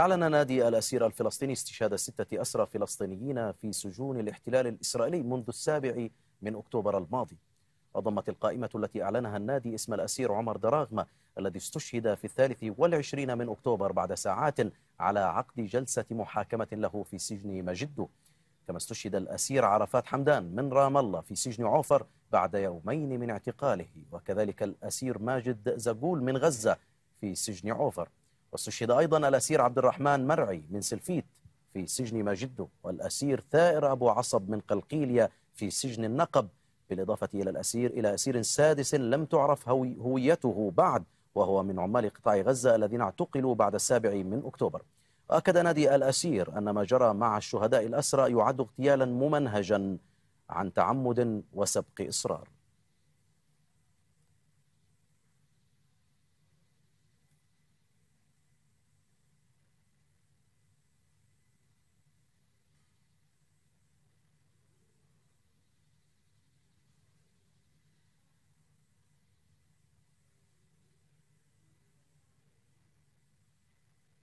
أعلن نادي الأسير الفلسطيني استشهاد ستة أسرى فلسطينيين في سجون الاحتلال الإسرائيلي منذ السابع من أكتوبر الماضي أضمت القائمة التي أعلنها النادي اسم الأسير عمر دراغمة الذي استشهد في الثالث والعشرين من أكتوبر بعد ساعات على عقد جلسة محاكمة له في سجن مجدو كما استشهد الأسير عرفات حمدان من رام الله في سجن عوفر بعد يومين من اعتقاله وكذلك الأسير ماجد زقول من غزة في سجن عوفر واستشهد أيضا الأسير عبد الرحمن مرعي من سلفيت في سجن ماجدو والأسير ثائر أبو عصب من قلقيلية في سجن النقب بالإضافة إلى الأسير إلى أسير سادس لم تعرف هويته بعد وهو من عمال قطاع غزة الذين اعتقلوا بعد السابع من أكتوبر أكد نادي الأسير أن ما جرى مع الشهداء الأسرى يعد اغتيالا ممنهجا عن تعمد وسبق إصرار